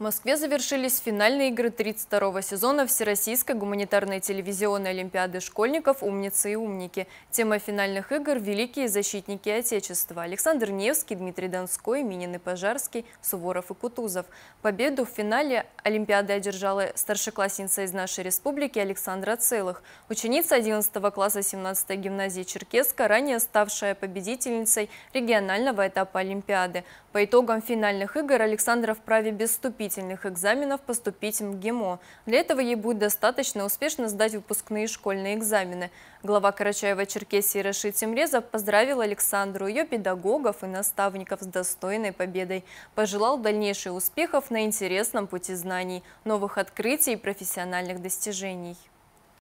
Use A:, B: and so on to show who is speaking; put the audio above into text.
A: В Москве завершились финальные игры 32-го сезона Всероссийской гуманитарной телевизионной олимпиады школьников «Умницы и умники». Тема финальных игр – «Великие защитники Отечества». Александр Невский, Дмитрий Донской, Минин и Пожарский, Суворов и Кутузов. Победу в финале Олимпиады одержала старшеклассница из нашей республики Александра Целых, ученица 11 класса 17-й гимназии Черкеска, ранее ставшая победительницей регионального этапа Олимпиады. По итогам финальных игр Александра вправе без ступени вступительных экзаменов поступить в МГИМО. Для этого ей будет достаточно успешно сдать выпускные школьные экзамены. Глава Карачаева-Черкесии Рашид Тимрезов поздравил Александру, ее педагогов и наставников с достойной победой. Пожелал дальнейших успехов на интересном пути знаний, новых открытий и профессиональных достижений.